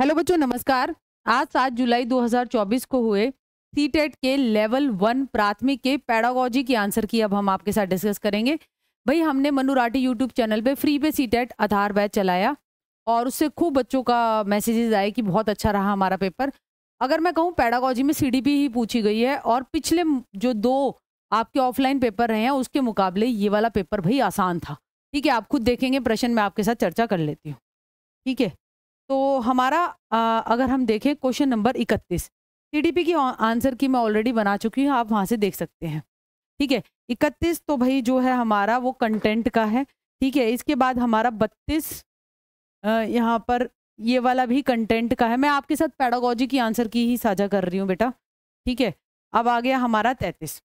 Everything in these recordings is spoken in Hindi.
हेलो बच्चों नमस्कार आज सात जुलाई 2024 को हुए सी e के लेवल वन प्राथमिक के पैडागोजी के आंसर की अब हम आपके साथ डिस्कस करेंगे भाई हमने मनु राठी यूट्यूब चैनल पे फ्री पे टेट e आधार बैच चलाया और उससे खूब बच्चों का मैसेजेस आए कि बहुत अच्छा रहा हमारा पेपर अगर मैं कहूँ पैडागोजी में सी ही पूछी गई है और पिछले जो दो आपके ऑफलाइन पेपर रहे हैं उसके मुकाबले ये वाला पेपर भाई आसान था ठीक है आप खुद देखेंगे प्रश्न मैं आपके साथ चर्चा कर लेती हूँ ठीक है तो हमारा आ, अगर हम देखें क्वेश्चन नंबर इकतीस टीडीपी की आंसर की मैं ऑलरेडी बना चुकी हूँ आप वहाँ से देख सकते हैं ठीक है इकतीस तो भाई जो है हमारा वो कंटेंट का है ठीक है इसके बाद हमारा बत्तीस यहाँ पर ये वाला भी कंटेंट का है मैं आपके साथ पैडागोजी की आंसर की ही साझा कर रही हूँ बेटा ठीक है अब आ गया हमारा तैतीस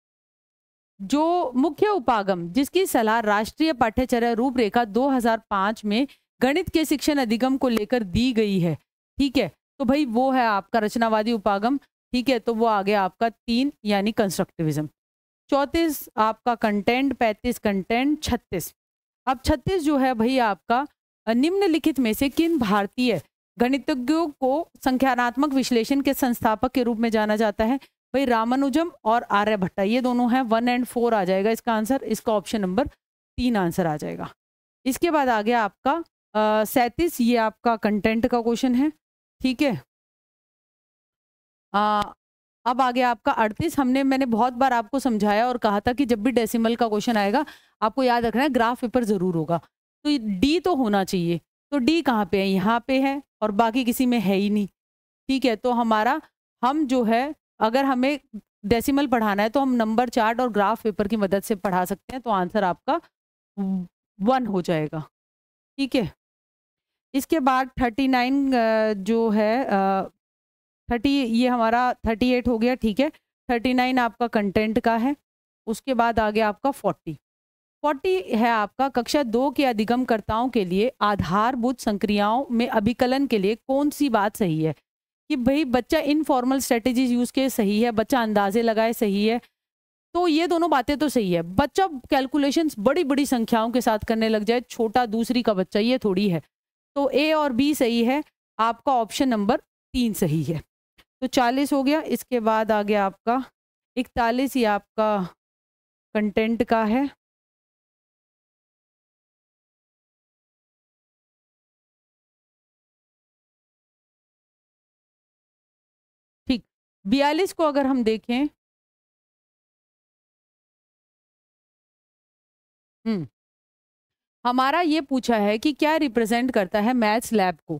जो मुख्य उपागम जिसकी सलाह राष्ट्रीय पाठ्यचर्या रूपरेखा 2005 में गणित के शिक्षण अधिगम को लेकर दी गई है ठीक है तो भाई वो है आपका रचनावादी उपागम ठीक है तो वो आ गया आपका तीन यानी कंस्ट्रक्टिविज्म चौंतीस आपका कंटेंट पैंतीस कंटेंट छत्तीस अब छत्तीस जो है भाई आपका निम्नलिखित में से किन भारतीय गणितज्ञों को संख्यानात्मक विश्लेषण के संस्थापक के रूप में जाना जाता है भाई रामानुजम और आर्यभट्टा ये दोनों हैं वन एंड फोर आ जाएगा इसका आंसर इसका ऑप्शन नंबर तीन आंसर आ जाएगा इसके बाद आ गया आपका सैंतीस ये आपका कंटेंट का क्वेश्चन है ठीक है अब आ गया आपका अड़तीस हमने मैंने बहुत बार आपको समझाया और कहा था कि जब भी डेसिमल का क्वेश्चन आएगा आपको याद रखना है ग्राफ पेपर ज़रूर होगा तो डी तो होना चाहिए तो डी कहाँ पे है यहाँ पे है और बाकी किसी में है ही नहीं ठीक है तो हमारा हम जो है अगर हमें डेसिमल पढ़ाना है तो हम नंबर चार्ट और ग्राफ पेपर की मदद से पढ़ा सकते हैं तो आंसर आपका वन हो जाएगा ठीक है इसके बाद थर्टी नाइन जो है थर्टी ये हमारा थर्टी एट हो गया ठीक है थर्टी नाइन आपका कंटेंट का है उसके बाद आ गया आपका फोर्टी फोर्टी है आपका कक्षा दो के अधिगमकर्ताओं के लिए आधारभूत संक्रियाओं में अभिकलन के लिए कौन सी बात सही है कि भाई बच्चा इनफॉर्मल स्ट्रेटेजीज यूज़ के सही है बच्चा अंदाजे लगाए सही है तो ये दोनों बातें तो सही है बच्चा कैलकुलेशंस बड़ी बड़ी संख्याओं के साथ करने लग जाए छोटा दूसरी का बच्चा ये थोड़ी है तो ए और बी सही है आपका ऑप्शन नंबर तीन सही है तो चालीस हो गया इसके बाद आ गया आपका इकतालीस ही आपका कंटेंट का है ठीक बयालीस को अगर हम देखें हम्म हमारा ये पूछा है कि क्या रिप्रेजेंट करता है मैथ्स लैब को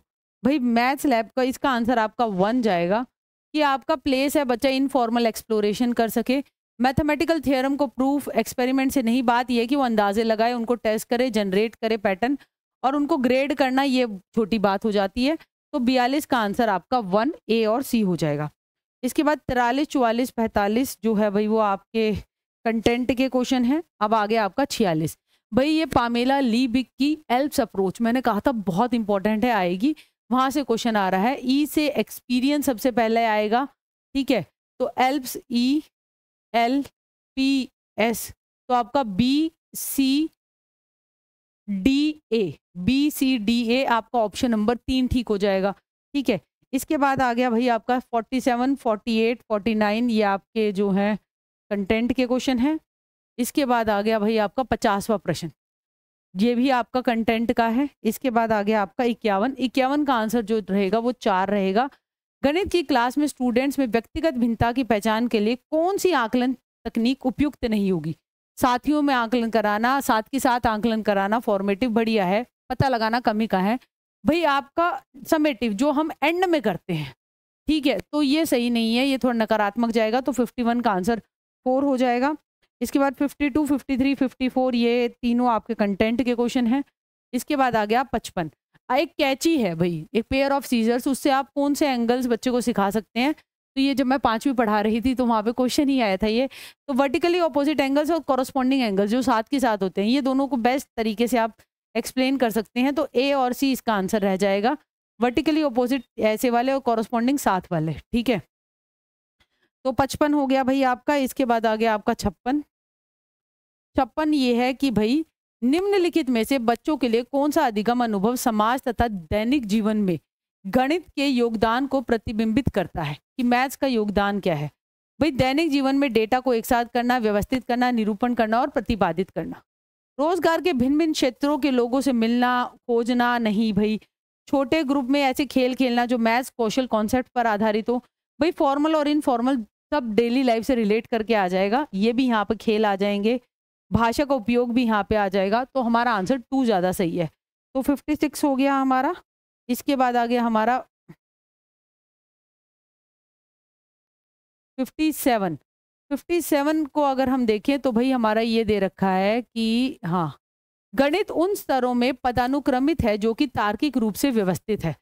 भाई मैथ्स लैब का इसका आंसर आपका वन जाएगा कि आपका प्लेस है बच्चा इनफॉर्मल एक्सप्लोरेशन कर सके मैथमेटिकल थ्योरम को प्रूफ एक्सपेरिमेंट से नहीं बात यह कि वो अंदाजे लगाए उनको टेस्ट करे जनरेट करे पैटर्न और उनको ग्रेड करना ये छोटी बात हो जाती है तो बयालीस का आंसर आपका वन ए और सी हो जाएगा इसके बाद तिरालीस चवालीस पैंतालीस जो है भाई वो आपके कंटेंट के क्वेश्चन हैं अब आगे आपका छियालीस भाई ये पामेला ली बिक की एल्प्स अप्रोच मैंने कहा था बहुत इंपॉर्टेंट है आएगी वहाँ से क्वेश्चन आ रहा है ई e से एक्सपीरियंस सबसे पहले आएगा ठीक है तो ELPS E L P S तो आपका B C D A B C D A आपका ऑप्शन नंबर तीन ठीक हो जाएगा ठीक है इसके बाद आ गया भाई आपका seven forty eight forty nine ये आपके जो हैं कंटेंट के क्वेश्चन हैं इसके बाद आ गया भाई आपका पचासवा प्रश्न ये भी आपका कंटेंट का है इसके बाद आ गया आपका इक्यावन इक्यावन का आंसर जो रहेगा वो चार रहेगा गणित की क्लास में स्टूडेंट्स में व्यक्तिगत भिन्नता की पहचान के लिए कौन सी आकलन तकनीक उपयुक्त नहीं होगी साथियों में आकलन कराना साथ के साथ आकलन कराना फॉर्मेटिव बढ़िया है पता लगाना कमी का है भाई आपका समेटिव जो हम एंड में करते हैं ठीक है तो ये सही नहीं है ये थोड़ा नकारात्मक जाएगा तो 51 का आंसर फोर हो जाएगा इसके बाद 52, 53, 54 ये तीनों आपके कंटेंट के क्वेश्चन हैं इसके बाद आ गया पचपन एक कैची है भाई एक पेयर ऑफ सीजर्स उससे आप कौन से एंगल्स बच्चे को सिखा सकते हैं तो ये जब मैं पाँचवीं पढ़ा रही थी तो वहाँ पे क्वेश्चन ही आया था ये तो वर्टिकली ऑपोजिट एंगल्स और कॉरस्पॉन्डिंग एंगल्स जो साथ के साथ होते हैं ये दोनों को बेस्ट तरीके से आप एक्सप्लेन कर सकते हैं तो ए और सी इसका आंसर रह जाएगा वर्टिकली ऑपोजिट ऐसे वाले और कॉरस्पॉन्डिंग साथ वाले ठीक है तो पचपन हो गया भाई आपका इसके बाद आ गया आपका छप्पन छप्पन ये है कि भाई निम्नलिखित में से बच्चों के लिए कौन सा अधिगम अनुभव समाज तथा दैनिक जीवन में गणित के योगदान को प्रतिबिंबित करता है कि मैथ्स का योगदान क्या है भाई दैनिक जीवन में डेटा को एक साथ करना व्यवस्थित करना निरूपण करना और प्रतिपादित करना रोजगार के भिन्न भिन्न क्षेत्रों के लोगों से मिलना खोजना नहीं भाई छोटे ग्रुप में ऐसे खेल खेलना जो मैथ्स कौशल कॉन्सेप्ट पर आधारित हो भाई फॉर्मल और इनफॉर्मल सब डेली लाइफ से रिलेट करके आ जाएगा ये भी यहाँ पर खेल आ जाएंगे भाषा का उपयोग भी यहाँ पे आ जाएगा तो हमारा आंसर टू ज़्यादा सही है तो फिफ्टी सिक्स हो गया हमारा इसके बाद आ गया हमारा फिफ्टी सेवन फिफ्टी सेवन को अगर हम देखें तो भाई हमारा ये दे रखा है कि हाँ गणित उन स्तरों में पदानुक्रमित है जो कि तार्किक रूप से व्यवस्थित है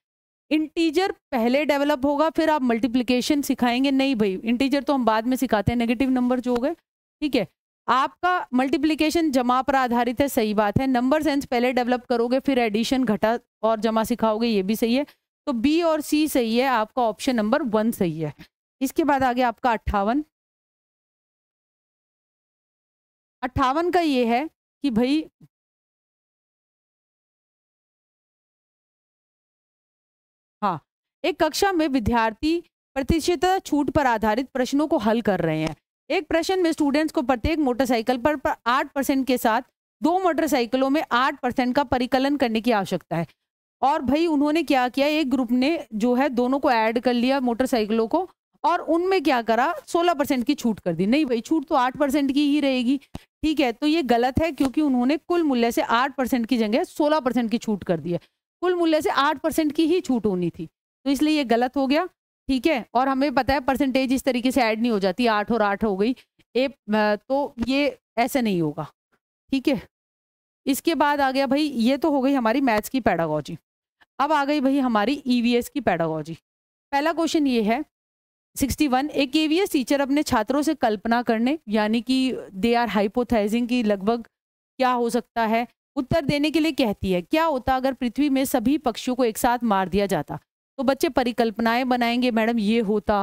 इंटीजर पहले डेवलप होगा फिर आप मल्टीप्लिकेशन सिखाएंगे नहीं भाई इंटीजर तो हम बाद में सिखाते हैं नेगेटिव नंबर जो हो गए ठीक है आपका मल्टीप्लीकेशन जमा पर आधारित है सही बात है नंबर सेंस पहले डेवलप करोगे फिर एडिशन घटा और जमा सिखाओगे ये भी सही है तो बी और सी सही है आपका ऑप्शन नंबर वन सही है इसके बाद आगे आपका अट्ठावन अट्ठावन का ये है कि भाई हाँ एक कक्षा में विद्यार्थी प्रतिशत छूट पर आधारित प्रश्नों को हल कर रहे हैं एक प्रश्न में स्टूडेंट्स को प्रत्येक मोटरसाइकिल पर आठ परसेंट के साथ दो मोटरसाइकिलों में आठ परसेंट का परिकलन करने की आवश्यकता है और भाई उन्होंने क्या किया एक ग्रुप ने जो है दोनों को ऐड कर लिया मोटरसाइकिलों को और उनमें क्या करा सोलह परसेंट की छूट कर दी नहीं भाई छूट तो आठ परसेंट की ही रहेगी ठीक है तो ये गलत है क्योंकि उन्होंने कुल मूल्य से आठ परसेंट की जगह सोलह परसेंट की छूट कर दी है कुल मूल्य से आठ परसेंट की ही छूट होनी थी तो इसलिए ये गलत हो गया ठीक है और हमें पता है परसेंटेज इस तरीके से ऐड नहीं हो जाती आठ और आठ हो गई ए तो ये ऐसे नहीं होगा ठीक है इसके बाद आ गया भाई ये तो हो गई हमारी मैथ्स की पैडागोजी अब आ गई भाई हमारी ईवीएस e की पैडागोजी पहला क्वेश्चन ये है 61 एक ईवीएस e टीचर अपने छात्रों से कल्पना करने यानी कि दे आर हाइपोथाइजिंग की लगभग क्या हो सकता है उत्तर देने के लिए कहती है क्या होता अगर पृथ्वी में सभी पक्षियों को एक साथ मार दिया जाता तो बच्चे परिकल्पनाएं बनाएंगे मैडम ये होता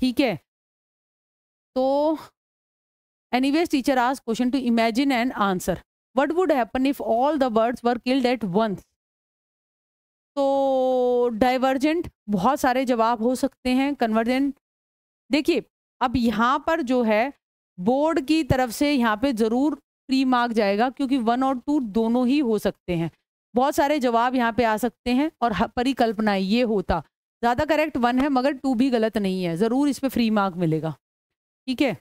ठीक है तो एनीवेज टीचर आज question to imagine and answer what would happen if all the words were killed at once तो डाइवर्जेंट बहुत सारे जवाब हो सकते हैं कन्वर्जेंट देखिए अब यहाँ पर जो है बोर्ड की तरफ से यहाँ पे ज़रूर प्री मार्क जाएगा क्योंकि वन और टू दोनों ही हो सकते हैं बहुत सारे जवाब यहाँ पे आ सकते हैं और परिकल्पना ये होता ज़्यादा करेक्ट वन है मगर टू भी गलत नहीं है ज़रूर इस पर फ्री मार्क मिलेगा ठीक है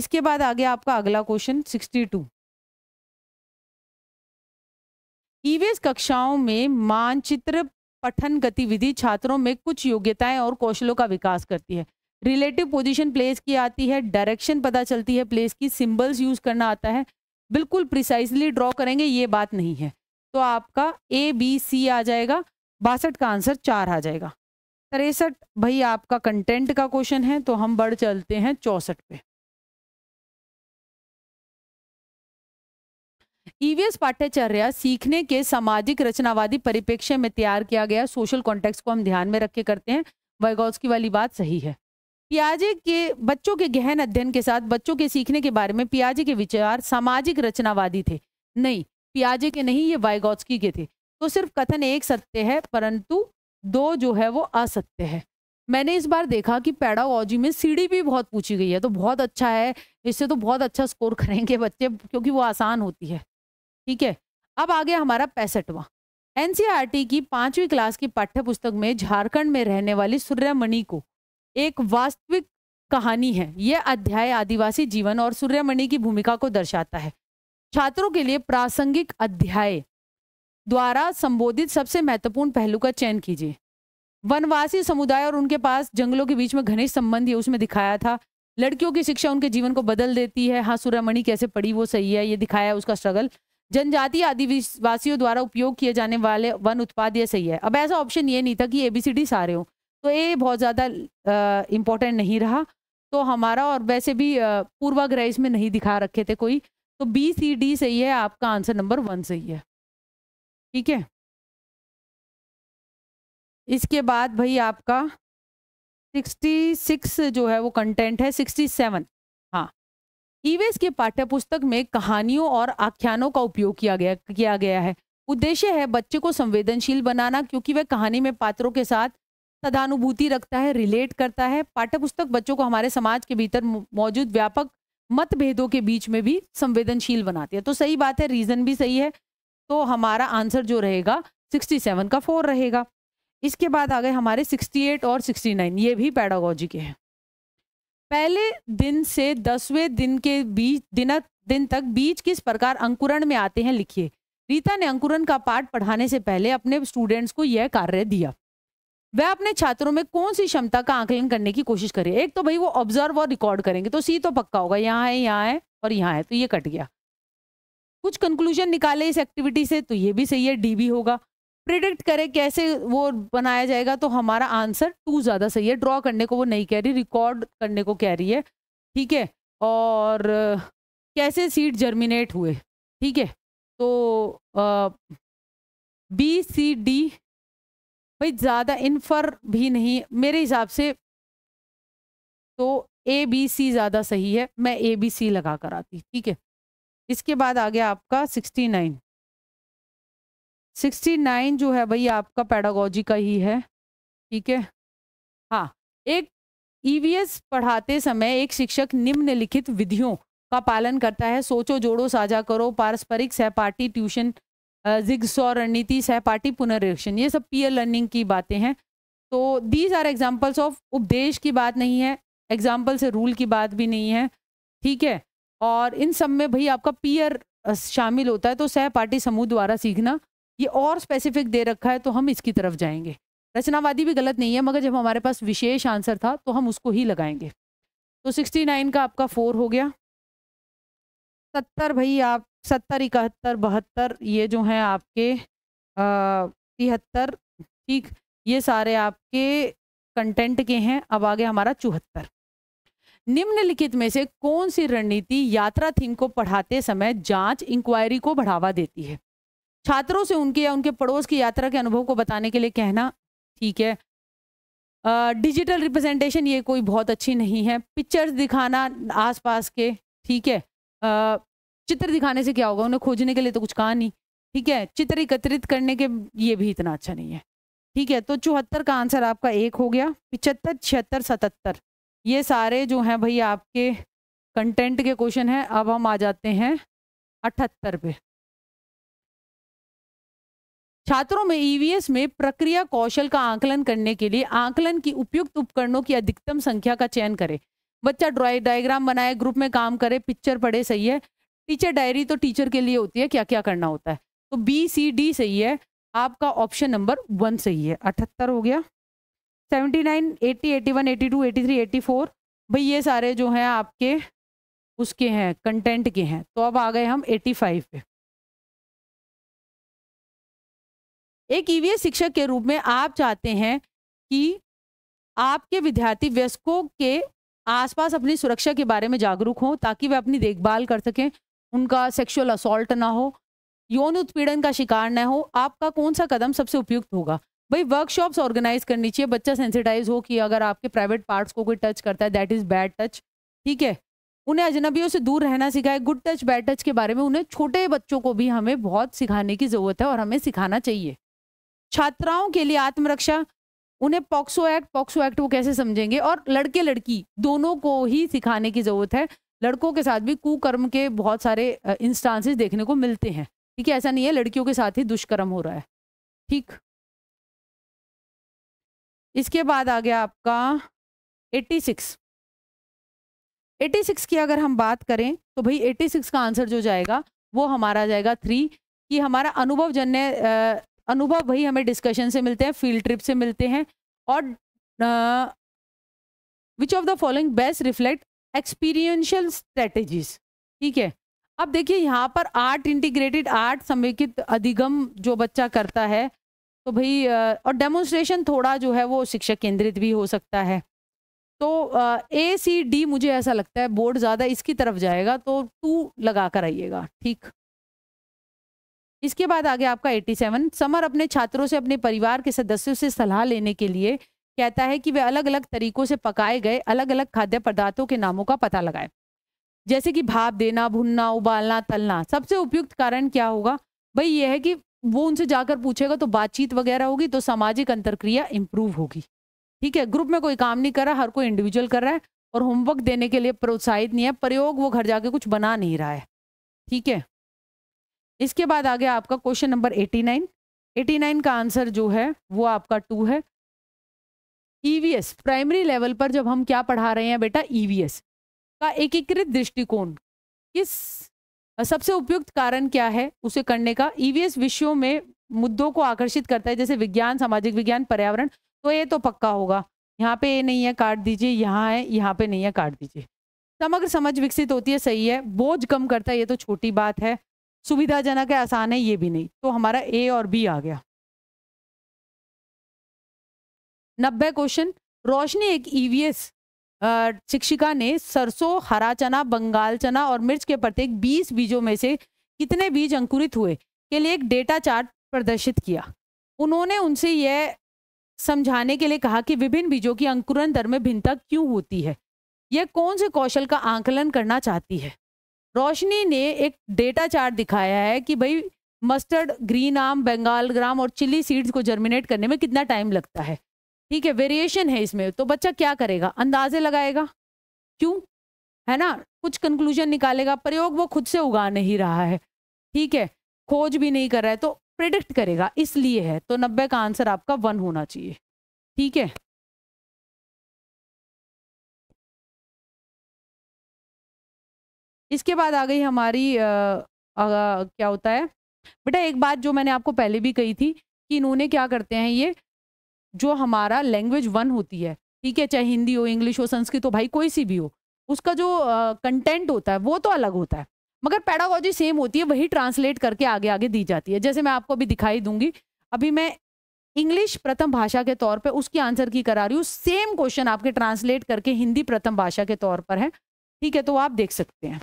इसके बाद आ गया आपका अगला क्वेश्चन सिक्सटी टू ईवीएस कक्षाओं में मानचित्र पठन गतिविधि छात्रों में कुछ योग्यताएं और कौशलों का विकास करती है रिलेटिव पोजीशन प्लेस की आती है डायरेक्शन पता चलती है प्लेस की सिंबल्स यूज करना आता है बिल्कुल प्रिसाइसली ड्रॉ करेंगे ये बात नहीं है तो आपका ए बी सी आ जाएगा बासठ का आंसर चार आ जाएगा तिरसठ भाई आपका कंटेंट का क्वेश्चन है तो हम बढ़ चलते हैं चौसठ पे ईवीएस e पाठ्यचर्या सीखने के सामाजिक रचनावादी परिप्रेक्ष्य में तैयार किया गया सोशल कॉन्टेक्स्ट को हम ध्यान में रख के करते हैं वैगौस्की वाली बात सही है पियाजे के बच्चों के गहन अध्ययन के साथ बच्चों के सीखने के बारे में पियाजे के विचार सामाजिक रचनावादी थे नहीं पियाजे के नहीं ये वाइगॉट्सकी के थे तो सिर्फ कथन एक सत्य है परंतु दो जो है वो असत्य है मैंने इस बार देखा कि पैडागोजी में सीढ़ी भी बहुत पूछी गई है तो बहुत अच्छा है इससे तो बहुत अच्छा स्कोर करेंगे बच्चे क्योंकि वो आसान होती है ठीक है अब आ गया हमारा पैंसठवा एन की पाँचवीं क्लास की पाठ्य पुस्तक में झारखंड में रहने वाली सूर्यमणि को एक वास्तविक कहानी है यह अध्याय आदिवासी जीवन और सूर्यमणि की भूमिका को दर्शाता है छात्रों के लिए प्रासंगिक अध्याय द्वारा संबोधित सबसे महत्वपूर्ण पहलू का चयन कीजिए वनवासी समुदाय और उनके पास जंगलों के बीच में घनिष्ठ संबंध है उसमें दिखाया था लड़कियों की शिक्षा उनके जीवन को बदल देती है हाँ सूर्यमणि कैसे पड़ी वो सही है ये दिखाया उसका स्ट्रगल जनजातीय आदिवासियों द्वारा उपयोग किए जाने वाले वन उत्पाद यह सही है अब ऐसा ऑप्शन ये नहीं था कि ए बी सी डी सारे हों तो ये बहुत ज़्यादा इंपॉर्टेंट नहीं रहा तो हमारा और वैसे भी पूर्वाग्रह इसमें नहीं दिखा रखे थे कोई तो बी सी डी सही है आपका आंसर नंबर वन सही है ठीक है इसके बाद भाई आपका सिक्सटी सिक्स जो है वो कंटेंट है सिक्सटी सेवन हाँ ईवेस के पाठ्यपुस्तक में कहानियों और आख्यानों का उपयोग किया गया किया गया है उद्देश्य है बच्चे को संवेदनशील बनाना क्योंकि वह कहानी में पात्रों के साथ सदानुभूति रखता है रिलेट करता है पाठ्यपुस्तक बच्चों को हमारे समाज के भीतर मौजूद व्यापक मतभेदों के बीच में भी संवेदनशील बनाती है तो सही बात है रीजन भी सही है तो हमारा आंसर जो रहेगा 67 का फोर रहेगा इसके बाद आ गए हमारे 68 और 69 ये भी पैडागोजी के हैं पहले दिन से दसवें दिन के बीच दिन दिन तक बीच किस प्रकार अंकुरण में आते हैं लिखिए रीता ने अंकुरण का पाठ पढ़ाने से पहले अपने स्टूडेंट्स को यह कार्य दिया वह अपने छात्रों में कौन सी क्षमता का आकलन करने की कोशिश करे एक तो भाई वो ऑब्जर्व और रिकॉर्ड करेंगे तो सी तो पक्का होगा यहाँ है यहाँ है और यहाँ है तो ये कट गया कुछ कंक्लूजन निकाले इस एक्टिविटी से तो ये भी सही है डी भी होगा प्रिडिक्ट करे कैसे वो बनाया जाएगा तो हमारा आंसर टू ज़्यादा सही है ड्रॉ करने को वो नहीं कह रही रिकॉर्ड करने को कह रही है ठीक है और कैसे सीड जर्मिनेट हुए ठीक है तो बी सी डी भाई ज़्यादा इनफर भी नहीं मेरे हिसाब से तो ए बी सी ज़्यादा सही है मैं ए बी सी लगा कर आती ठीक है इसके बाद आ गया आपका सिक्सटी नाइन सिक्सटी नाइन जो है भाई आपका पैडागोजी का ही है ठीक है हाँ एक ईवीएस e पढ़ाते समय एक शिक्षक निम्नलिखित विधियों का पालन करता है सोचो जोड़ो साझा करो पारस्परिक सहपाठी ट्यूशन जिग्सॉ रणनीति सहपाठी पुनर्वेक्षण ये सब पीयर लर्निंग की बातें हैं तो दीज आर एग्जाम्पल्स ऑफ उपदेश की बात नहीं है एग्जाम्पल से रूल की बात भी नहीं है ठीक है और इन सब में भाई आपका पीयर शामिल होता है तो सहपाठी समूह द्वारा सीखना ये और स्पेसिफिक दे रखा है तो हम इसकी तरफ जाएंगे रचनावादी भी गलत नहीं है मगर जब हमारे पास विशेष आंसर था तो हम उसको ही लगाएंगे तो नाइन का आपका फोर हो गया सत्तर भाई आप सत्तर इकहत्तर बहत्तर ये जो हैं आपके तिहत्तर ठीक ये सारे आपके कंटेंट के हैं अब आगे हमारा चौहत्तर निम्नलिखित में से कौन सी रणनीति यात्रा थिंग को पढ़ाते समय जांच इंक्वायरी को बढ़ावा देती है छात्रों से उनके या उनके पड़ोस की यात्रा के अनुभव को बताने के लिए कहना ठीक है डिजिटल uh, रिप्रेजेंटेशन ये कोई बहुत अच्छी नहीं है पिक्चर्स दिखाना आसपास के ठीक है uh, चित्र दिखाने से क्या होगा उन्हें खोजने के लिए तो कुछ कहा नहीं ठीक है चित्र एकत्रित करने के ये भी इतना अच्छा नहीं है ठीक है तो चौहत्तर का आंसर आपका एक हो गया पिचहत्तर छिहत्तर सतहत्तर ये सारे जो हैं भाई आपके कंटेंट के क्वेश्चन हैं अब हम आ जाते हैं अठहत्तर पे छात्रों में ईवीएस e में प्रक्रिया कौशल का आंकलन करने के लिए आंकलन की उपयुक्त उपकरणों की अधिकतम संख्या का चयन करें बच्चा ड्रॉ डायग्राम बनाए ग्रुप में काम करे पिक्चर पढ़े सही है टीचर डायरी तो टीचर के लिए होती है क्या क्या करना होता है तो बी सी डी सही है आपका ऑप्शन नंबर वन सही है अठहत्तर हो गया seventy nine eighty eighty one eighty two eighty three eighty four भाई ये सारे जो हैं आपके उसके हैं कंटेंट के हैं तो अब आ गए हम एटी फाइव पे एक ईवीएस e शिक्षक के रूप में आप चाहते हैं कि आपके विद्यार्थी व्यस्कों के आसपास अपनी सुरक्षा के बारे में जागरूक हों ताकि वे अपनी देखभाल कर सकें उनका सेक्सुअल असॉल्ट ना हो यौन उत्पीड़न का शिकार ना हो आपका कौन सा कदम सबसे उपयुक्त होगा भाई वर्कशॉप्स ऑर्गेनाइज करनी चाहिए बच्चा सेंसिटाइज हो कि अगर आपके प्राइवेट पार्ट्स को कोई टच करता है दैट इज़ बैड टच ठीक है उन्हें अजनबियों से दूर रहना सिखाए गुड टच बैड टच के बारे में उन्हें छोटे बच्चों को भी हमें बहुत सिखाने की ज़रूरत है और हमें सिखाना चाहिए छात्राओं के लिए आत्मरक्षा उन्हें पॉक्सो एक्ट पॉक्सो एक्ट वो कैसे समझेंगे और लड़के लड़की दोनों को ही सिखाने की ज़रूरत है लड़कों के साथ भी कुकर्म के बहुत सारे इंस्टांसेस देखने को मिलते हैं ठीक है ऐसा नहीं है लड़कियों के साथ ही दुष्कर्म हो रहा है ठीक इसके बाद आ गया आपका 86 86 की अगर हम बात करें तो भाई 86 का आंसर जो जाएगा वो हमारा जाएगा थ्री कि हमारा अनुभव जन्य अनुभव भाई हमें डिस्कशन से मिलते हैं फील्ड ट्रिप से मिलते हैं और which of the following best reflect experiential strategies ठीक है अब देखिए यहाँ पर आर्ट इंटीग्रेटेड आर्ट समेकित अधिगम जो बच्चा करता है तो भाई और डेमोन्स्ट्रेशन थोड़ा जो है वो शिक्षक केंद्रित भी हो सकता है तो ए सी डी मुझे ऐसा लगता है बोर्ड ज़्यादा इसकी तरफ जाएगा तो टू लगा कर आइएगा ठीक इसके बाद आगे आपका 87 समर अपने छात्रों से अपने परिवार के सदस्यों से सलाह लेने के लिए कहता है कि वे अलग अलग तरीकों से पकाए गए अलग अलग खाद्य पदार्थों के नामों का पता लगाए जैसे कि भाप देना भुनना उबालना तलना सबसे उपयुक्त कारण क्या होगा भाई यह है कि वो उनसे जाकर पूछेगा तो बातचीत वगैरह होगी तो सामाजिक अंतरक्रिया इंप्रूव होगी ठीक है ग्रुप में कोई काम नहीं कर रहा हर कोई इंडिविजुअल कर रहा है और होमवर्क देने के लिए प्रोत्साहित नहीं है प्रयोग वो घर जाके कुछ बना नहीं रहा है ठीक है इसके बाद आ गया आपका question number eighty nine eighty nine का आंसर जो है वो आपका टू है ईवीएस प्राइमरी लेवल पर जब हम क्या पढ़ा रहे हैं बेटा ईवीएस e का एकीकृत दृष्टिकोण किस सबसे उपयुक्त कारण क्या है उसे करने का ईवीएस e विषयों में मुद्दों को आकर्षित करता है जैसे विज्ञान सामाजिक विज्ञान पर्यावरण तो ये तो पक्का होगा यहाँ पे ये नहीं है काट दीजिए यहाँ है यहाँ पे नहीं है काट दीजिए समग्र समझ विकसित होती है सही है बोझ कम करता है ये तो छोटी बात है सुविधाजनक है आसान है ये भी नहीं तो हमारा ए और बी आ गया नब्बे क्वेश्चन रोशनी एक ईवीएस e शिक्षिका ने सरसों हरा चना बंगाल चना और मिर्च के प्रत्येक 20 बीजों में से कितने बीज अंकुरित हुए के लिए एक डेटा चार्ट प्रदर्शित किया उन्होंने उनसे यह समझाने के लिए कहा कि विभिन्न बीजों की अंकुरण दर में भिन्नता क्यों होती है यह कौन से कौशल का आंकलन करना चाहती है रोशनी ने एक डेटा चार्ट दिखाया है कि भाई मस्टर्ड ग्रीन आम बंगाल ग्राम और चिली सीड्स को जर्मिनेट करने में कितना टाइम लगता है ठीक है वेरिएशन है इसमें तो बच्चा क्या करेगा अंदाजे लगाएगा क्यों है ना कुछ कंक्लूजन निकालेगा प्रयोग वो खुद से उगा नहीं रहा है ठीक है खोज भी नहीं कर रहा है तो प्रिडिक्ट करेगा इसलिए है तो नब्बे का आंसर आपका वन होना चाहिए ठीक है इसके बाद आ गई हमारी आ, आ, क्या होता है बेटा एक बात जो मैंने आपको पहले भी कही थी कि इन्होंने क्या करते हैं ये जो हमारा लैंग्वेज वन होती है ठीक है चाहे हिंदी हो इंग्लिश हो संस्कृत हो भाई कोई सी भी हो उसका जो कंटेंट uh, होता है वो तो अलग होता है मगर पैडागोजी सेम होती है वही ट्रांसलेट करके आगे आगे दी जाती है जैसे मैं आपको अभी दिखाई दूंगी अभी मैं इंग्लिश प्रथम भाषा के तौर पे उसकी आंसर की करा रही हूँ सेम क्वेश्चन आपके ट्रांसलेट करके हिंदी प्रथम भाषा के तौर पर है ठीक है तो आप देख सकते हैं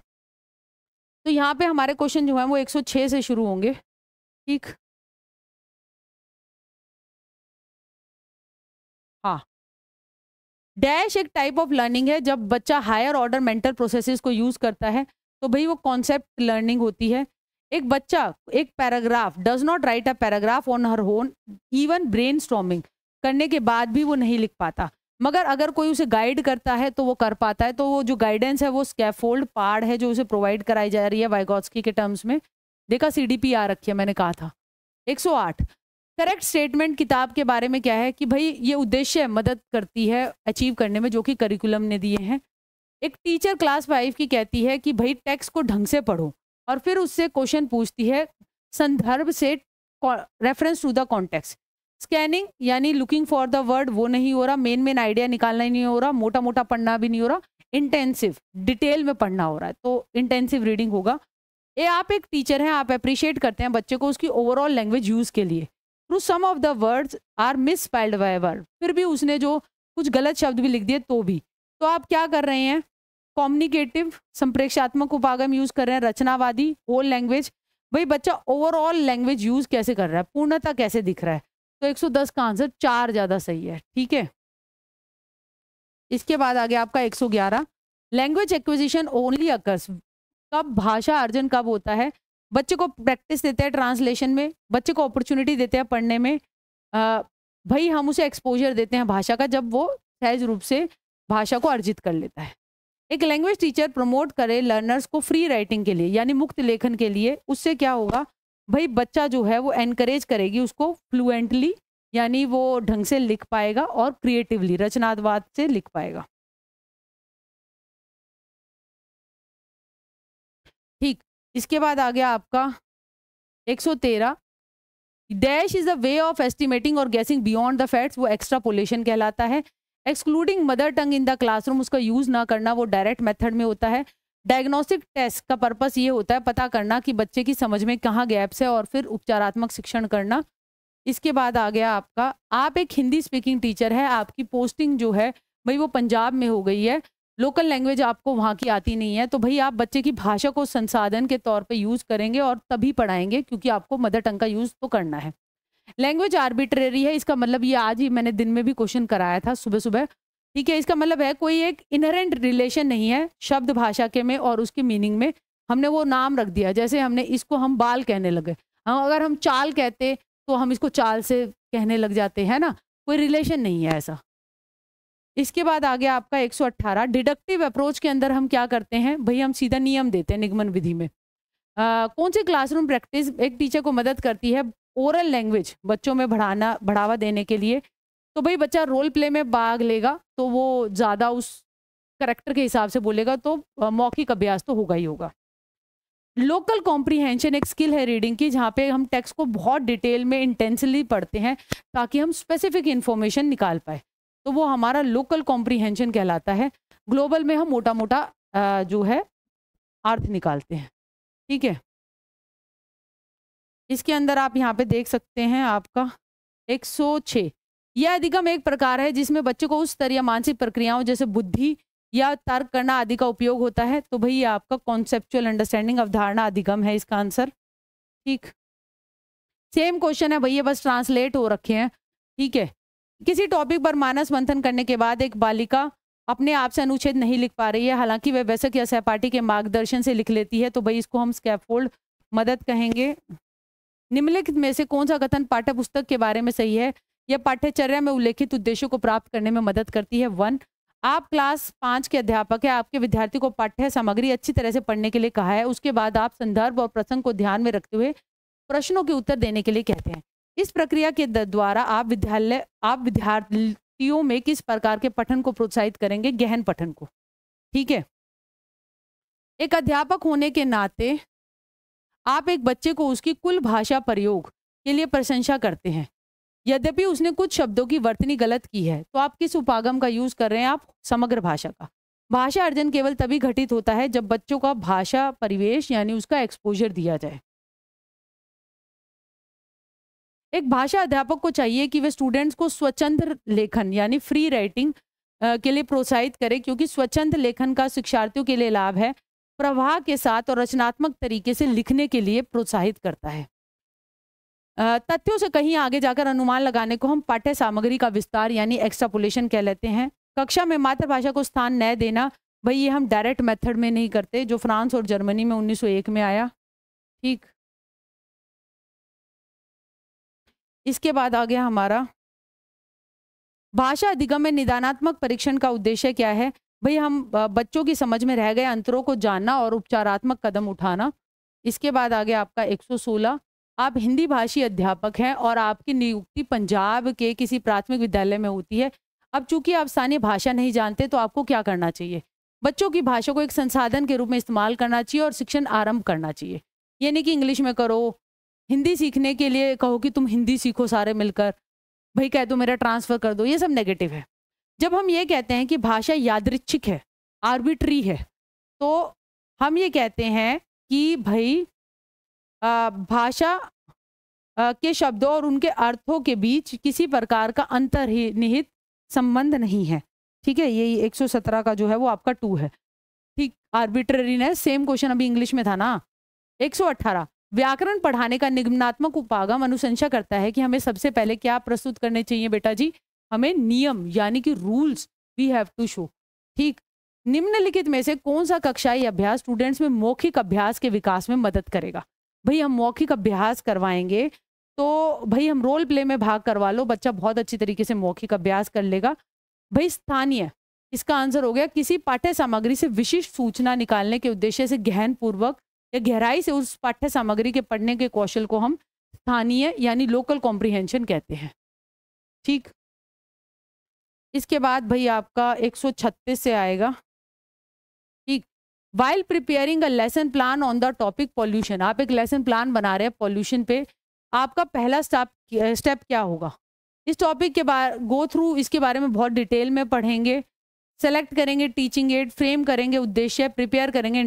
तो यहाँ पे हमारे क्वेश्चन जो है वो 106 से शुरू होंगे ठीक हाँ डैश एक टाइप ऑफ लर्निंग है जब बच्चा हायर ऑर्डर मेंटल प्रोसेसेस को यूज़ करता है तो भाई वो कॉन्सेप्ट लर्निंग होती है एक बच्चा एक paragraph does not write a paragraph on her own even brain करने के बाद भी वो नहीं लिख पाता मगर अगर कोई उसे गाइड करता है तो वो कर पाता है तो वो जो गाइडेंस है वो स्कैफोल्ड पार्ड है जो उसे प्रोवाइड कराई जा रही है वाइगॉस्की के टर्म्स में देखा सी डी पी आ रखी है मैंने कहा था 108 करेक्ट स्टेटमेंट किताब के बारे में क्या है कि भाई ये उद्देश्य मदद करती है अचीव करने में जो कि करिकुलम ने दिए हैं एक टीचर क्लास फाइव की कहती है कि भाई टेक्स्ट को ढंग से पढ़ो और फिर उससे क्वेश्चन पूछती है संदर्भ से reference to the context scanning यानी लुकिंग फॉर द वर्ड वो नहीं हो रहा मेन मेन आइडिया निकालना ही नहीं हो रहा मोटा मोटा पढ़ना भी नहीं हो रहा इंटेंसिव डिटेल में पढ़ना हो रहा है तो इंटेंसिव रीडिंग होगा ये आप एक टीचर हैं आप अप्रिशिएट करते हैं बच्चे को उसकी ओवरऑल लैंग्वेज यूज़ के लिए through some of the words are misspelled by word फिर भी उसने जो कुछ गलत शब्द भी लिख दिए तो भी तो आप क्या कर रहे हैं कॉम्युनिकेटिव संप्रेक्षात्मक उपागम यूज कर रहे हैं रचनावादी होल लैंग्वेज भाई बच्चा ओवरऑल लैंग्वेज यूज कैसे कर रहा है पूर्णता कैसे दिख रहा है तो 110 का आंसर चार ज़्यादा सही है ठीक है इसके बाद आगे आपका 111 लैंग्वेज एक्विजिशन ओनली अकर्स कब भाषा अर्जन कब होता है बच्चे को प्रैक्टिस देते हैं ट्रांसलेशन में बच्चे को अपॉर्चुनिटी देते हैं पढ़ने में आ, भाई हम उसे एक्सपोजर देते हैं भाषा का जब वो सहज रूप से भाषा को अर्जित कर लेता है एक लैंग्वेज टीचर प्रमोट करे लर्नर्स को फ्री राइटिंग के लिए यानी मुक्त लेखन के लिए उससे क्या होगा भाई बच्चा जो है वो एनकरेज करेगी उसको फ्लुएंटली यानी वो ढंग से लिख पाएगा और क्रिएटिवली रचनात्वाद से लिख पाएगा ठीक इसके बाद आ गया आपका 113 dash is a way of estimating और गैसिंग बियॉन्ड द फैक्ट्स वो एक्स्ट्रा पोलेशन कहलाता है excluding mother tongue in the classroom उसका यूज़ ना करना वो डायरेक्ट मेथड में होता है डायग्नोस्टिक टेस्ट का पर्पस ये होता है पता करना कि बच्चे की समझ में कहाँ गैप्स है और फिर उपचारात्मक शिक्षण करना इसके बाद आ गया आपका आप एक हिंदी स्पीकिंग टीचर है आपकी पोस्टिंग जो है भाई वो पंजाब में हो गई है लोकल लैंग्वेज आपको वहाँ की आती नहीं है तो भाई आप बच्चे की भाषा को संसाधन के तौर पे यूज़ करेंगे और तभी पढ़ाएंगे क्योंकि आपको मदर टंग का यूज़ तो करना है लैंग्वेज आर्बिट्रेरी है इसका मतलब ये आज ही मैंने दिन में भी क्वेश्चन कराया था सुबह सुबह ठीक है इसका मतलब है कोई एक इनहेरेंट रिलेशन नहीं है शब्द भाषा के में और उसकी मीनिंग में हमने वो नाम रख दिया जैसे हमने इसको हम बाल कहने लगे हम हाँ, अगर हम चाल कहते तो हम इसको चाल से कहने लग जाते हैं ना कोई रिलेशन नहीं है ऐसा इसके बाद आ गया आपका 118 डिडक्टिव अप्रोच के अंदर हम क्या करते हैं भाई हम सीधा नियम देते हैं निगमन विधि में आ, कौन से क्लासरूम प्रैक्टिस एक टीचर को मदद करती है ओरल लैंग्वेज बच्चों में बढ़ाना बढ़ावा देने के लिए तो भाई बच्चा रोल प्ले में भाग लेगा तो वो ज़्यादा उस करेक्टर के हिसाब से बोलेगा तो मौखिक अभ्यास तो होगा ही होगा लोकल कॉम्प्रीहेंशन एक स्किल है रीडिंग की जहाँ पे हम टेक्स्ट को बहुत डिटेल में इंटेंसली पढ़ते हैं ताकि हम स्पेसिफिक इन्फॉर्मेशन निकाल पाए तो वो हमारा लोकल कॉम्प्रीहेंशन कहलाता है ग्लोबल में हम मोटा मोटा जो है अर्थ निकालते हैं ठीक है इसके अंदर आप यहाँ पे देख सकते हैं आपका 106 यह अधिगम एक प्रकार है जिसमें बच्चों को उस तरह मानसिक प्रक्रियाओं जैसे बुद्धि या तर्क करना आदि का उपयोग होता है तो भाई ये आपका कॉन्सेप्चुअल अंडरस्टैंडिंग अवधारणा अधिगम है इसका आंसर ठीक सेम क्वेश्चन है भैया बस ट्रांसलेट हो रखे हैं ठीक है किसी टॉपिक पर मानस मंथन करने के बाद एक बालिका अपने आप से अनुच्छेद नहीं लिख पा रही है हालांकि वह वैसक या सहपाठी के मार्गदर्शन से लिख लेती है तो भाई इसको हम स्कैफोल्ड मदद कहेंगे निम्नलिखित में से कौन सा कथन पाठ्य पुस्तक के बारे में सही है यह पाठ्यचर्या में उल्लेखित उद्देश्यों को प्राप्त करने में मदद करती है वन आप क्लास पाँच के अध्यापक है आपके विद्यार्थी को पाठ्य सामग्री अच्छी तरह से पढ़ने के लिए कहा है उसके बाद आप संदर्भ और प्रसंग को ध्यान में रखते हुए प्रश्नों के उत्तर देने के लिए कहते हैं इस प्रक्रिया के द्वारा आप विद्यालय आप विद्यार्थियों में किस प्रकार के पठन को प्रोत्साहित करेंगे गहन पठन को ठीक है एक अध्यापक होने के नाते आप एक बच्चे को उसकी कुल भाषा प्रयोग के लिए प्रशंसा करते हैं यद्यपि उसने कुछ शब्दों की वर्तनी गलत की है तो आप किस उपागम का यूज कर रहे हैं आप समग्र भाषा का भाषा अर्जन केवल तभी घटित होता है जब बच्चों का भाषा परिवेश यानी उसका एक्सपोजर दिया जाए एक भाषा अध्यापक को चाहिए कि वे स्टूडेंट्स को स्वच्छंद लेखन यानी फ्री राइटिंग के लिए प्रोत्साहित करें क्योंकि स्वच्छंद लेखन का शिक्षार्थियों के लिए लाभ है प्रवाह के साथ और रचनात्मक तरीके से लिखने के लिए प्रोत्साहित करता है तथ्यों से कहीं आगे जाकर अनुमान लगाने को हम पाठ्य सामग्री का विस्तार यानी एक्स्ट्रापोलेशन कह लेते हैं कक्षा में मातृभाषा को स्थान न देना भाई ये हम डायरेक्ट मेथड में नहीं करते जो फ्रांस और जर्मनी में 1901 में आया ठीक इसके बाद आ गया हमारा भाषा अधिगम में निदानात्मक परीक्षण का उद्देश्य क्या है भाई हम बच्चों की समझ में रह गए अंतरों को जानना और उपचारात्मक कदम उठाना इसके बाद आ गया आपका 116 आप हिंदी भाषी अध्यापक हैं और आपकी नियुक्ति पंजाब के किसी प्राथमिक विद्यालय में होती है अब चूंकि आप स्थानीय भाषा नहीं जानते तो आपको क्या करना चाहिए बच्चों की भाषा को एक संसाधन के रूप में इस्तेमाल करना चाहिए और शिक्षण आरम्भ करना चाहिए यानी कि इंग्लिश में करो हिंदी सीखने के लिए कहो कि तुम हिंदी सीखो सारे मिलकर भाई कह दो मेरा ट्रांसफ़र कर दो ये सब नेगेटिव है जब हम ये कहते हैं कि भाषा यादृच्छिक है आर्बिट्री है तो हम ये कहते हैं कि भाई भाषा के शब्दों और उनके अर्थों के बीच किसी प्रकार का अंतर ही निहित संबंध नहीं है ठीक है ये 117 का जो है वो आपका टू है ठीक आर्बिट्रेरीनेस सेम क्वेश्चन अभी इंग्लिश में था ना 118 व्याकरण पढ़ाने का निगमनात्मक उपागम अनुशंसा करता है कि हमें सबसे पहले क्या प्रस्तुत करने चाहिए बेटा जी हमें नियम यानी कि rules we have to show ठीक निम्नलिखित में से कौन सा कक्षाई अभ्यास स्टूडेंट्स में मौखिक अभ्यास के विकास में मदद करेगा भाई हम मौखिक अभ्यास करवाएंगे तो भाई हम रोल प्ले में भाग करवा लो बच्चा बहुत अच्छी तरीके से मौखिक अभ्यास कर लेगा भाई स्थानीय इसका आंसर हो गया किसी पाठ्य सामग्री से विशिष्ट सूचना निकालने के उद्देश्य से गहन पूर्वक या गहराई से उस पाठ्य सामग्री के पढ़ने के कौशल को हम स्थानीय यानी लोकल कॉम्प्रिहेंशन कहते हैं ठीक इसके बाद भाई आपका 136 से आएगा ठीक while preparing a lesson plan on the topic pollution आप एक लेसन प्लान बना रहे हैं पॉल्यूशन पे आपका पहला स्टेप स्टेप क्या होगा इस टॉपिक के बारे गो थ्रू इसके बारे में बहुत डिटेल में पढ़ेंगे सेलेक्ट करेंगे टीचिंग एड फ्रेम करेंगे उद्देश्य प्रिपेयर करेंगे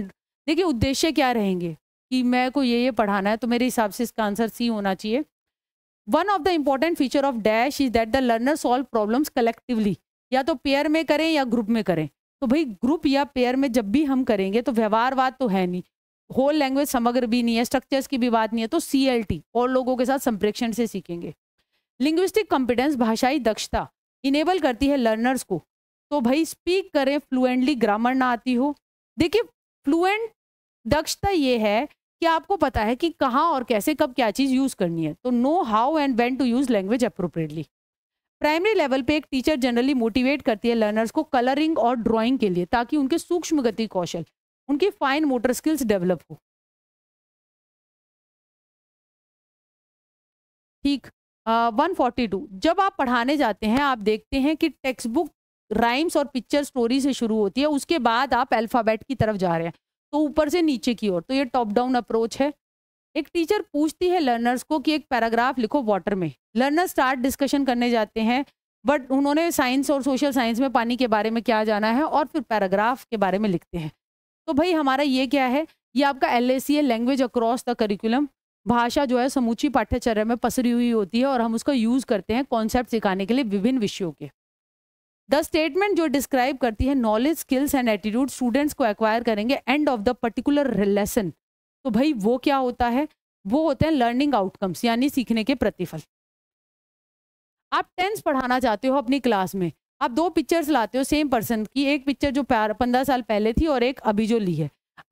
देखिए उद्देश्य क्या रहेंगे कि मैं को ये ये पढ़ाना है तो मेरे हिसाब से इसका आंसर सी होना चाहिए one of the important feature of dash is that the learner solve problems collectively या तो पेयर में करें या ग्रुप में करें तो भाई ग्रुप या पेयर में जब भी हम करेंगे तो व्यवहारवाद तो है नहीं होल लैंग्वेज समग्र भी नहीं है स्ट्रक्चर्स की भी बात नहीं है तो सी एल टी और लोगों के साथ संप्रेक्षण से सीखेंगे लिंग्विस्टिक कॉम्पिटेंस भाषाई दक्षता इनेबल करती है लर्नर्स को तो भाई स्पीक करें फ्लुएंटली ग्रामर ना आती हो देखिए फ्लुएंट दक्षता ये है कि आपको पता है कि कहाँ और कैसे कब क्या चीज़ यूज़ करनी है तो know how and when to use language appropriately primary level पे एक टीचर जनरली मोटिवेट करती है लर्नर्स को कलरिंग और ड्राइंग के लिए ताकि उनके सूक्ष्म गति कौशल उनकी फाइन मोटर स्किल्स डेवलप हो ठीक वन फोर्टी टू जब आप पढ़ाने जाते हैं आप देखते हैं कि टेक्स्ट बुक राइम्स और पिक्चर स्टोरी से शुरू होती है उसके बाद आप अल्फ़ाबेट की तरफ जा रहे हैं तो ऊपर से नीचे की ओर तो ये टॉप डाउन अप्रोच है एक टीचर पूछती है लर्नर्स को कि एक पैराग्राफ लिखो वाटर में लर्नर स्टार्ट डिस्कशन करने जाते हैं बट उन्होंने साइंस और सोशल साइंस में पानी के बारे में क्या जाना है और फिर पैराग्राफ के बारे में लिखते हैं तो भाई हमारा ये क्या है ये आपका एल सी है लैंग्वेज अक्रॉस द करिकुलम भाषा जो है समूची पाठ्यचर्या में पसरी हुई होती है और हम उसका यूज़ करते हैं कॉन्सेप्ट सिखाने के लिए विभिन्न विषयों के द स्टेटमेंट जो डिस्क्राइब करती है knowledge skills and attitude students को एक्वायर करेंगे end of the particular lesson तो भाई वो क्या होता है वो होते हैं लर्निंग आउटकम्स यानी सीखने के प्रतिफल आप टेंस पढ़ाना चाहते हो अपनी क्लास में आप दो पिक्चर्स लाते हो सेम पर्सन की एक पिक्चर जो पंद्रह साल पहले थी और एक अभी जो ली है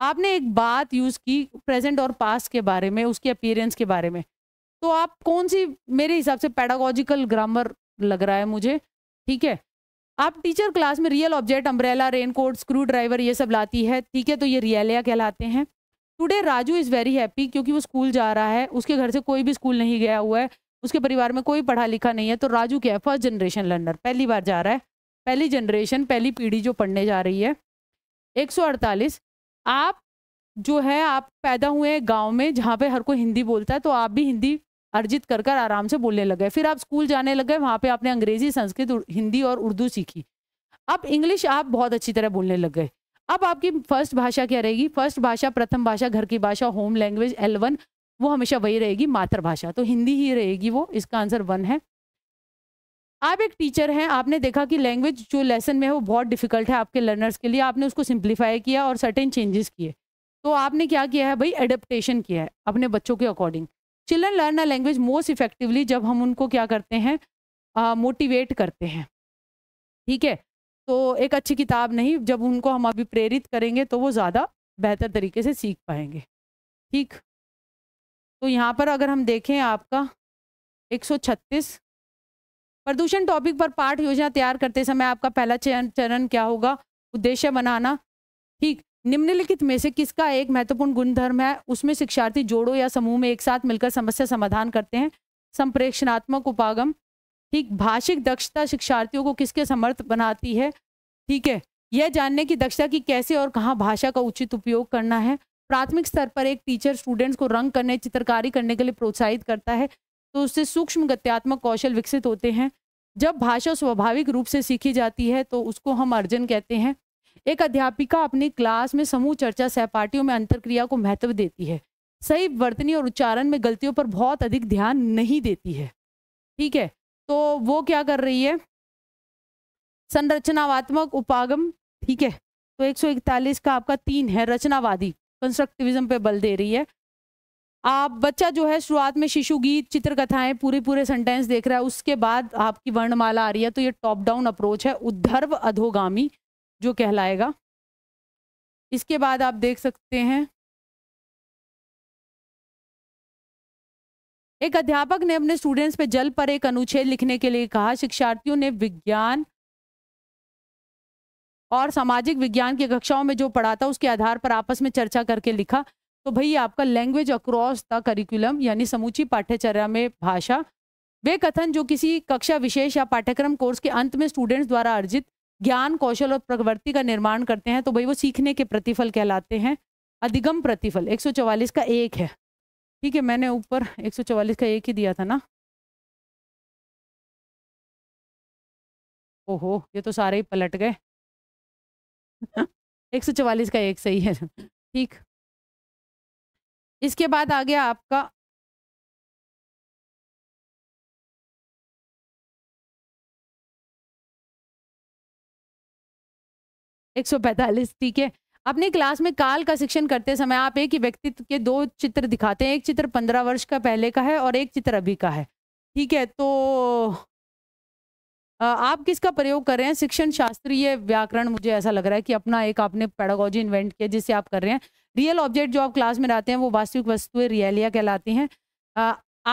आपने एक बात यूज़ की प्रेजेंट और पास्ट के बारे में उसके अपीयरेंस के बारे में तो आप कौन सी मेरे हिसाब से पैडागोजिकल ग्रामर लग रहा है मुझे ठीक है आप टीचर क्लास में real object umbrella raincoat screwdriver ये सब लाती है ठीक है तो ये रियलिया कहलाते हैं today Raju is very happy क्योंकि वो स्कूल जा रहा है उसके घर से कोई भी स्कूल नहीं गया हुआ है उसके परिवार में कोई पढ़ा लिखा नहीं है तो राजू क्या है फर्स्ट जनरेशन लर्नर पहली बार जा रहा है पहली जनरेशन पहली पीढ़ी जो पढ़ने जा रही है 148 आप जो है आप पैदा हुए हैं गाँव में जहाँ पे हर कोई हिंदी बोलता है तो आप भी हिंदी अर्जित कर कर आराम से बोलने लग गए फिर आप स्कूल जाने लग गए वहाँ पे आपने अंग्रेजी संस्कृत हिंदी और उर्दू सीखी अब इंग्लिश आप बहुत अच्छी तरह बोलने लग गए अब आपकी फर्स्ट भाषा क्या रहेगी फर्स्ट भाषा प्रथम भाषा घर की भाषा होम लैंग्वेज एल वो हमेशा वही रहेगी मातृभाषा तो हिंदी ही रहेगी वो इसका आंसर वन है आप एक टीचर हैं आपने देखा कि लैंग्वेज जो लेसन में है वो बहुत डिफिकल्ट है आपके लर्नर्स के लिए आपने उसको सिंप्लीफाई किया और सर्टेन चेंजेस किए तो आपने क्या किया है भाई एडेप्टेशन किया है अपने बच्चों के according children learn a language most effectively जब हम उनको क्या करते हैं मोटिवेट करते हैं ठीक है तो एक अच्छी किताब नहीं जब उनको हम अभी प्रेरित करेंगे तो वो ज़्यादा बेहतर तरीके से सीख पाएंगे ठीक तो यहाँ पर अगर हम देखें आपका 136 प्रदूषण टॉपिक पर पाठ योजना तैयार करते समय आपका पहला चरण क्या होगा उद्देश्य बनाना ठीक निम्नलिखित में से किसका एक महत्वपूर्ण गुणधर्म है उसमें शिक्षार्थी जोड़ो या समूह में एक साथ मिलकर समस्या समाधान करते हैं संप्रेक्षणात्मक उपागम ठीक भाषिक दक्षता शिक्षार्थियों को किसके समर्थ बनाती है ठीक है यह जानने की दक्षता की कैसे और कहाँ भाषा का उचित उपयोग करना है प्राथमिक स्तर पर एक टीचर स्टूडेंट्स को रंग करने चित्रकारी करने के लिए प्रोत्साहित करता है तो उससे सूक्ष्म गत्यात्मक कौशल विकसित होते हैं जब भाषा स्वाभाविक रूप से सीखी जाती है तो उसको हम अर्जन कहते हैं एक अध्यापिका अपनी क्लास में समूह चर्चा सहपाठियों में अंतरक्रिया को महत्व देती है सही वर्तनी और उच्चारण में गलतियों पर बहुत अधिक ध्यान नहीं देती है ठीक है तो वो क्या कर रही है संरचनावात्मक उपागम ठीक है तो 141 का आपका तीन है रचनावादी कंस्ट्रक्टिविज्म पे बल दे रही है आप बच्चा जो है शुरुआत में शिशु गीत चित्रकथाएं पूरे पूरे सेंटेंस देख रहा है उसके बाद आपकी वर्णमाला आ रही है तो ये टॉप डाउन अप्रोच है उद्धर्व अधोगामी जो कहलाएगा इसके बाद आप देख सकते हैं एक अध्यापक ने अपने स्टूडेंट्स पे जल पर एक अनुच्छेद लिखने के लिए कहा शिक्षार्थियों ने विज्ञान और सामाजिक विज्ञान की कक्षाओं में जो पढ़ा था उसके आधार पर आपस में चर्चा करके लिखा तो भाई आपका लैंग्वेज अक्रॉस द करिकुलम यानी समूची पाठ्यचर्या में भाषा वे कथन जो किसी कक्षा विशेष या पाठ्यक्रम कोर्स के अंत में स्टूडेंट्स द्वारा अर्जित ज्ञान कौशल और प्रवृत्ति का निर्माण करते हैं तो भाई वो सीखने के प्रतिफल कहलाते हैं अधिगम प्रतिफल 144 का एक है ठीक है मैंने ऊपर 144 का एक ही दिया था ना ओहो ये तो सारे ही पलट गए 144 का एक सही है ठीक इसके बाद आ गया आपका एक सौ पैंतालीस ठीक है अपने क्लास में काल का शिक्षण करते समय आप एक ही व्यक्तित्व के दो चित्र दिखाते हैं एक चित्र पंद्रह वर्ष का पहले का है और एक चित्र अभी का है ठीक है तो आप किसका प्रयोग कर रहे हैं शिक्षण शास्त्रीय व्याकरण मुझे ऐसा लग रहा है कि अपना एक आपने पेडागोजी इन्वेंट किया जिसे आप कर रहे हैं रियल ऑब्जेक्ट जो आप क्लास में रहते हैं वो वास्तविक वस्तुएं रियलिया कहलाती हैं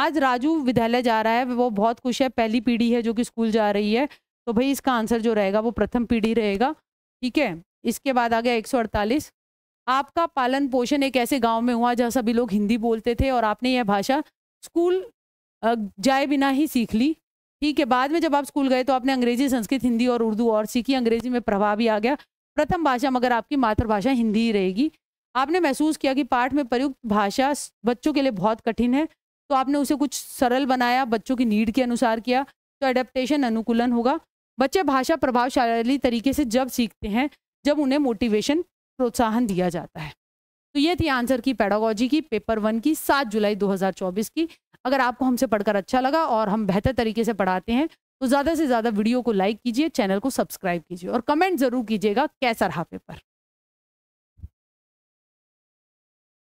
आज राजू विद्यालय जा रहा है वो बहुत खुश है पहली पीढ़ी है जो कि स्कूल जा रही है तो भाई इसका आंसर जो रहेगा वो प्रथम पीढ़ी रहेगा ठीक है इसके बाद आ गया एक आपका पालन पोषण एक ऐसे गांव में हुआ जहाँ सभी लोग हिंदी बोलते थे और आपने यह भाषा स्कूल जाए बिना ही सीख ली ठीक है बाद में जब आप स्कूल गए तो आपने अंग्रेजी संस्कृत हिंदी और उर्दू और सीखी अंग्रेजी में प्रभाव भी आ गया प्रथम भाषा मगर आपकी मातृभाषा हिंदी ही रहेगी आपने महसूस किया कि पाठ में प्रयुक्त भाषा बच्चों के लिए बहुत कठिन है तो आपने उसे कुछ सरल बनाया बच्चों की नीड के अनुसार किया तो एडेप्टेशन अनुकूलन होगा बच्चे भाषा प्रभावशाली तरीके से जब सीखते हैं जब उन्हें मोटिवेशन प्रोत्साहन दिया जाता है तो ये थी आंसर की पैडोगोजी की पेपर वन की सात जुलाई 2024 की अगर आपको हमसे पढ़कर अच्छा लगा और हम बेहतर तरीके से पढ़ाते हैं तो ज़्यादा से ज़्यादा वीडियो को लाइक कीजिए चैनल को सब्सक्राइब कीजिए और कमेंट ज़रूर कीजिएगा कैसा रहा पेपर